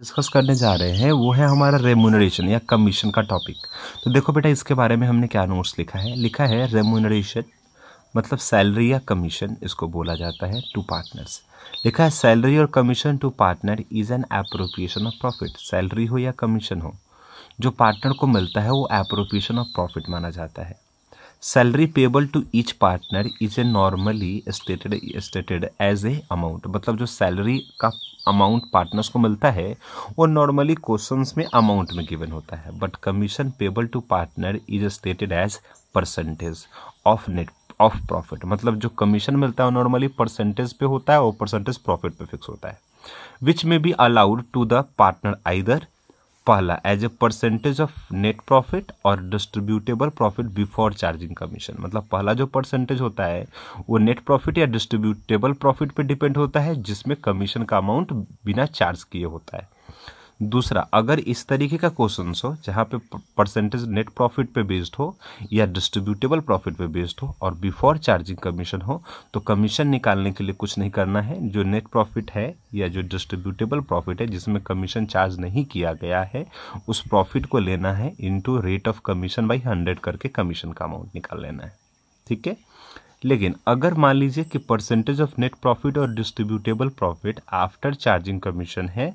discuss करने जा रहे हैं वो है हमारा रेमोनरेशन या कमीशन का टॉपिक तो देखो बेटा इसके बारे में हमने क्या नोट्स लिखा है लिखा है रेमोनरेशन मतलब सैलरी या कमीशन इसको बोला जाता है टू पार्टनर्स लिखा है सैलरी और commission to partner is an appropriation of profit salary हो या कमीशन हो जो पार्टनर को मिलता है वो अप्रोप्रिएशन ऑफ प्रॉफिट माना जाता है salary payable to each partner is a normally stated stated as a amount मतलब जो सैलरी का अमाउंट पार्टनर्स को मिलता है वो नॉर्मली क्वेश्चन में अमाउंट में गिवन होता है but commission payable to partner is stated as percentage of net of profit मतलब जो कमीशन मिलता है नॉर्मली परसेंटेज पे होता है और परसेंटेज प्रॉफिट पे फिक्स होता है विच में be allowed to the partner either पहला as a percentage of net profit और distributable profit before charging commission मतलब पहला जो परसेंटेज होता है वो नेट प्रॉफिट या डिस्ट्रीब्यूटेबल प्रॉफिट पे डिपेंड होता है जिसमें कमीशन का अमाउंट बिना चार्ज किए होता है दूसरा अगर इस तरीके का क्वेश्चन हो जहाँ पे परसेंटेज नेट प्रॉफिट पे बेस्ड हो या डिस्ट्रीब्यूटेबल प्रॉफिट पे बेस्ड हो और बिफोर चार्जिंग कमीशन हो तो कमीशन निकालने के लिए कुछ नहीं करना है जो नेट प्रॉफिट है या जो डिस्ट्रीब्यूटेबल प्रॉफिट है जिसमें कमीशन चार्ज नहीं किया गया है उस प्रॉफिट को लेना है into rate of commission by hundred करके कमीशन का अमाउंट निकाल लेना है ठीक है लेकिन अगर मान लीजिए कि परसेंटेज ऑफ नेट प्रॉफिट और distributable profit after charging commission है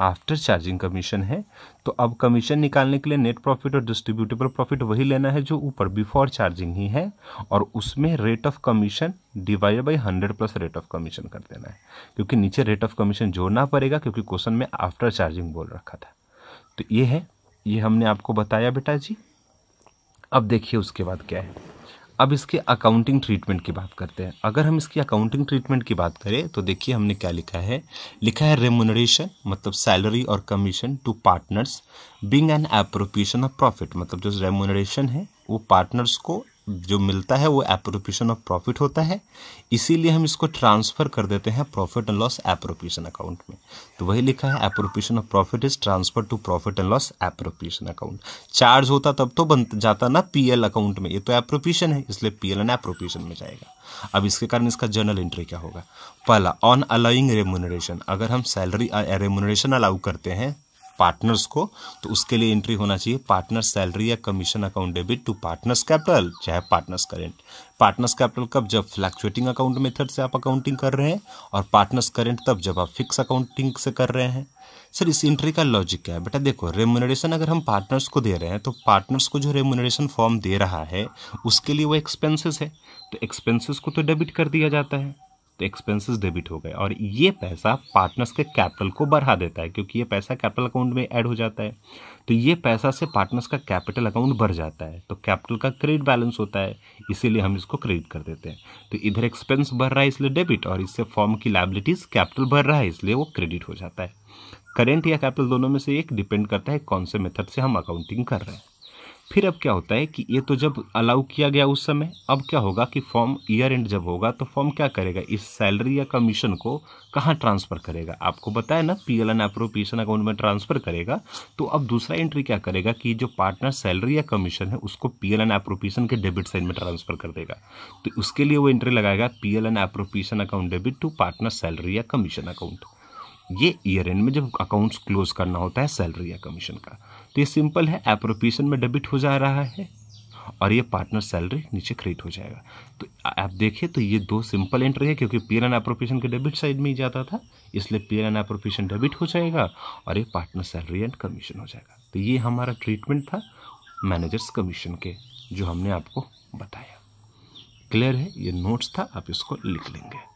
आफ्टर चार्जिंग कमीशन है तो अब कमीशन निकालने के लिए नेट प्रॉफिट और डिस्ट्रीब्यूटेबल प्रॉफिट वही लेना है जो ऊपर बिफोर चार्जिंग ही है और उसमें rate of commission divide by hundred plus rate of commission कर देना है क्योंकि नीचे रेट ऑफ कमीशन जोड़ना पड़ेगा क्योंकि क्वेश्चन में आफ्टर चार्जिंग बोल रखा था तो ये है ये हमने आपको बताया बेटा जी अब देखिए उसके बाद क्या है अब इसके अकाउंटिंग ट्रीटमेंट की बात करते हैं अगर हम इसकी अकाउंटिंग ट्रीटमेंट की बात करें तो देखिए हमने क्या लिखा है लिखा है रेमोनरेशन मतलब सैलरी और commission to partners being an appropriation of profit मतलब जो रेमोनरेशन है वो पार्टनर्स को जो मिलता है वो एप्रोप्रिएशन ऑफ प्रॉफिट होता है इसीलिए हम इसको ट्रांसफ़र कर देते हैं profit and loss appropriation account में तो वही लिखा है appropriation of profit is transfer to profit and loss appropriation account charge होता तब तो बन जाता ना पीएल अकाउंट में ये तो एप्रोप्रिएशन है इसलिए पी एल एंड एप्रोप्रिएशन में जाएगा अब इसके कारण इसका जर्नल एंट्री क्या होगा पहला ऑन अलाइंग रेमुनरेशन अगर हम सैलरी रेमुनरेशन अलाउ करते हैं पार्टनर्स को तो उसके लिए एंट्री होना चाहिए पार्टनर सैलरी या commission account debit to partners capital चाहे पार्टनर्स करेंट पार्टनर्स कैपिटल कब जब फ्लैक्चुएटिंग अकाउंट मेथड से आप अकाउंटिंग कर रहे हैं और पार्टनर्स करेंट तब जब आप फिक्स अकाउंटिंग से कर रहे हैं सर इस एंट्री का लॉजिक क्या है बेटा देखो रेमुनरेशन अगर हम पार्टनर्स को दे रहे हैं तो पार्टनर्स को जो रेमुनरेशन फॉर्म दे रहा है उसके लिए वो एक्सपेंसेस है तो एक्सपेंसेस को तो डेबिट कर दिया जाता है तो एक्सपेंसेस डेबिट हो गए और ये पैसा पार्टनर्स के कैपिटल को बढ़ा देता है क्योंकि ये पैसा कैपिटल अकाउंट में ऐड हो जाता है तो ये पैसा से पार्टनर्स का कैपिटल अकाउंट बढ़ जाता है तो कैपिटल का क्रेडिट बैलेंस होता है इसीलिए हम इसको क्रेडिट कर देते हैं तो इधर एक्सपेंस बढ़ रहा है इसलिए डेबिट और इससे फॉर्म की लाइबिलिटीज़ कैपिटल बढ़ रहा है इसलिए वो क्रेडिट हो जाता है करेंट या कैपिटल दोनों में से एक डिपेंड करता है कौन से मेथड से हम अकाउंटिंग कर रहे हैं फिर अब क्या होता है कि ये तो जब अलाउ किया गया उस समय अब क्या होगा कि फॉर्म ईयर एंड जब होगा तो फॉर्म क्या करेगा इस सैलरी या कमीशन को कहाँ ट्रांसफ़र करेगा आपको बताया ना P L and appropriation account में ट्रांसफ़र करेगा तो अब दूसरा एंट्री क्या करेगा कि जो पार्टनर सैलरी या कमीशन है उसको पी एल एन अप्रोप्रिएशन के डेबिट साइड में ट्रांसफ़र कर देगा तो उसके लिए वो एंट्री लगाएगा P L and appropriation account debit to partner salary या कमीशन अकाउंट ये ईयर एंड में जब अकाउंट्स क्लोज करना होता है सैलरी या कमीशन का तो ये सिंपल है एप्रोप्रिएशन में डेबिट हो जा रहा है और ये पार्टनर सैलरी नीचे क्रेडिट हो जाएगा तो आप देखिए तो ये दो सिंपल एंट्री है क्योंकि पी एन एप्रोप्रिएशन के डेबिट साइड में ही जाता था इसलिए पी एन एप्रोप्रिएशन डेबिट हो जाएगा और ये पार्टनर सैलरी एंड कमीशन हो जाएगा तो ये हमारा ट्रीटमेंट था मैनेजर्स कमीशन के जो हमने आपको बताया क्लियर है ये नोट्स था आप इसको लिख लेंगे